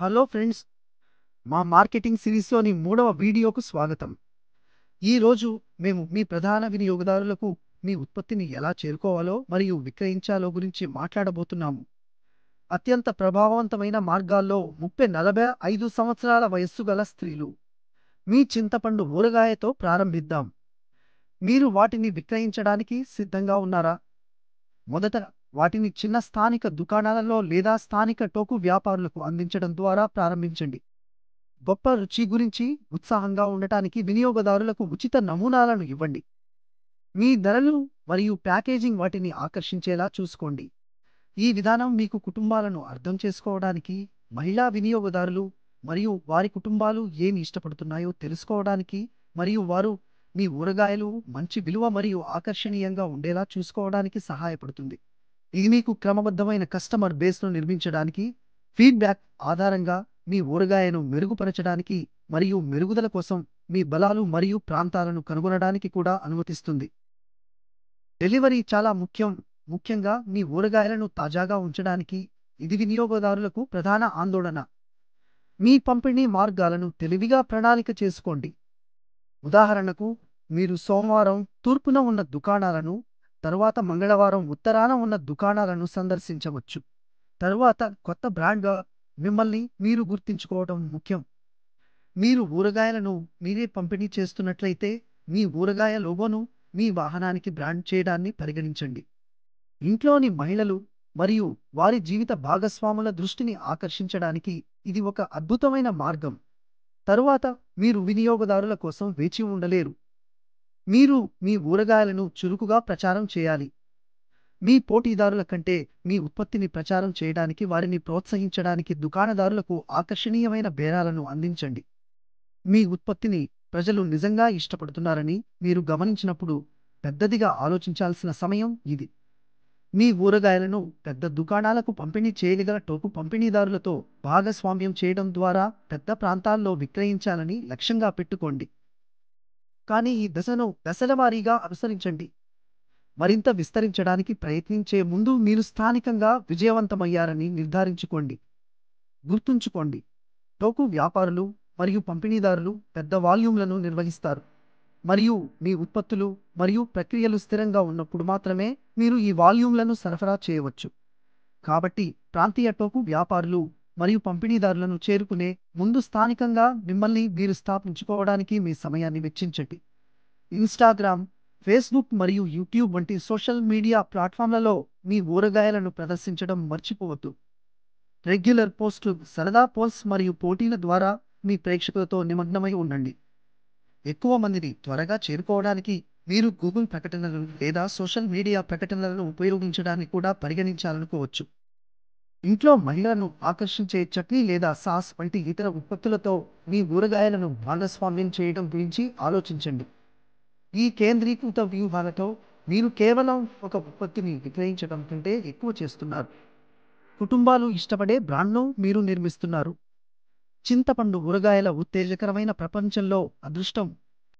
hello friends మా marketing సిరీస్లోని మూడవ వీడియోకు స్వాగతం ఈరోజు మేము మీ ప్రధాన వినియోగదారులకు మీ ఉత్పత్తిని ఎలా చేరుకోవాలో మరియు విక్రయించాలో గురించి మాట్లాడబోతున్నాము అత్యంత ప్రభావవంతమైన మార్గాల్లో ముప్పై నలభై ఐదు సంవత్సరాల వయస్సు గల స్త్రీలు మీ చింతపండు ఊరగాయతో ప్రారంభిద్దాం మీరు వాటిని విక్రయించడానికి సిద్ధంగా ఉన్నారా మొదట వాటిని చిన్న స్థానిక దుకాణాలలో లేదా స్థానిక టోకు వ్యాపారులకు అందించడం ద్వారా ప్రారంభించండి గొప్ప రుచి గురించి ఉత్సాహంగా ఉండటానికి వినియోగదారులకు ఉచిత నమూనాలను ఇవ్వండి మీ ధరలు మరియు ప్యాకేజింగ్ వాటిని ఆకర్షించేలా చూసుకోండి ఈ విధానం మీకు కుటుంబాలను అర్థం చేసుకోవడానికి మహిళా వినియోగదారులు మరియు వారి కుటుంబాలు ఏమి ఇష్టపడుతున్నాయో తెలుసుకోవడానికి మరియు వారు మీ ఊరగాయలు మంచి విలువ మరియు ఆకర్షణీయంగా ఉండేలా చూసుకోవడానికి సహాయపడుతుంది ఇది మీకు క్రమబద్ధమైన కస్టమర్ బేస్ను నిర్మించడానికి ఫీడ్బ్యాక్ ఆధారంగా మీ ఊరగాయను మెరుగుపరచడానికి మరియు మెరుగుదల కోసం మీ బలాలు మరియు ప్రాంతాలను కనుగొనడానికి కూడా అనుమతిస్తుంది డెలివరీ చాలా ముఖ్యం ముఖ్యంగా మీ ఊరగాయలను తాజాగా ఉంచడానికి ఇది వినియోగదారులకు ప్రధాన ఆందోళన మీ పంపిణీ మార్గాలను తెలివిగా ప్రణాళిక చేసుకోండి ఉదాహరణకు మీరు సోమవారం తూర్పున ఉన్న దుకాణాలను తరువాత మంగళవారం ఉత్తరాన ఉన్న దుకాణాలను సందర్శించవచ్చు తరువాత కొత్త బ్రాండ్గా మిమ్మల్ని మీరు గుర్తించుకోవడం ముఖ్యం మీరు ఊరగాయలను మీరే పంపిణీ చేస్తున్నట్లయితే మీ ఊరగాయ లోగోను మీ వాహనానికి బ్రాండ్ చేయడాన్ని పరిగణించండి ఇంట్లోని మహిళలు మరియు వారి జీవిత భాగస్వాముల దృష్టిని ఆకర్షించడానికి ఇది ఒక అద్భుతమైన మార్గం తరువాత మీరు వినియోగదారుల కోసం వేచి ఉండలేరు మీరు మీ ఊరగాయలను చురుకుగా ప్రచారం చేయాలి మీ పోటీదారుల కంటే మీ ఉత్పత్తిని ప్రచారం చేయడానికి వారిని ప్రోత్సహించడానికి దుకాణదారులకు ఆకర్షణీయమైన బేరాలను అందించండి మీ ఉత్పత్తిని ప్రజలు నిజంగా ఇష్టపడుతున్నారని మీరు గమనించినప్పుడు పెద్దదిగా ఆలోచించాల్సిన సమయం ఇది మీ ఊరగాయలను పెద్ద దుకాణాలకు పంపిణీ చేయగల టోకు పంపిణీదారులతో భాగస్వామ్యం చేయడం ద్వారా పెద్ద ప్రాంతాల్లో విక్రయించాలని లక్ష్యంగా పెట్టుకోండి కానీ ఈ దశను దశలవారీగా అనుసరించండి మరింత విస్తరించడానికి ప్రయత్నించే ముందు మీరు స్థానికంగా విజయవంతమయ్యారని నిర్ధారించుకోండి గుర్తుంచుకోండి టోకు వ్యాపారులు మరియు పంపిణీదారులు పెద్ద వాల్యూమ్లను నిర్వహిస్తారు మరియు మీ ఉత్పత్తులు మరియు ప్రక్రియలు స్థిరంగా ఉన్నప్పుడు మాత్రమే మీరు ఈ వాల్యూమ్లను సరఫరా చేయవచ్చు కాబట్టి ప్రాంతీయ టోకు వ్యాపారులు మరియు పంపిణీదారులను చేరుకునే ముందు స్థానికంగా మిమ్మల్ని మీరు స్థాపించుకోవడానికి మీ సమయాన్ని వెచ్చించండి ఇన్స్టాగ్రామ్ ఫేస్బుక్ మరియు యూట్యూబ్ వంటి సోషల్ మీడియా ప్లాట్ఫామ్లలో మీ ఊరగాయలను ప్రదర్శించడం మర్చిపోవద్దు రెగ్యులర్ పోస్టులు సరదా పోల్స్ మరియు పోటీల ద్వారా మీ ప్రేక్షకులతో నిమగ్నమై ఉండండి ఎక్కువ మందిని త్వరగా చేరుకోవడానికి మీరు గూగుల్ ప్రకటనలను లేదా సోషల్ మీడియా ప్రకటనలను ఉపయోగించడాన్ని కూడా పరిగణించాలనుకోవచ్చు ఇంట్లో మహిళలను ఆకర్షించే చట్నీ లేదా సాస్ వంటి ఇతర ఉత్పత్తులతో మీ ఊరగాయలను భాగస్వామ్యం చేయడం గురించి ఆలోచించండి ఈ కేంద్రీకృత వ్యూహాలతో మీరు కేవలం ఒక ఉత్పత్తిని విక్రయించడం కంటే ఎక్కువ చేస్తున్నారు కుటుంబాలు ఇష్టపడే బ్రాండ్ను మీరు నిర్మిస్తున్నారు చింతపండు ఊరగాయల ఉత్తేజకరమైన ప్రపంచంలో అదృష్టం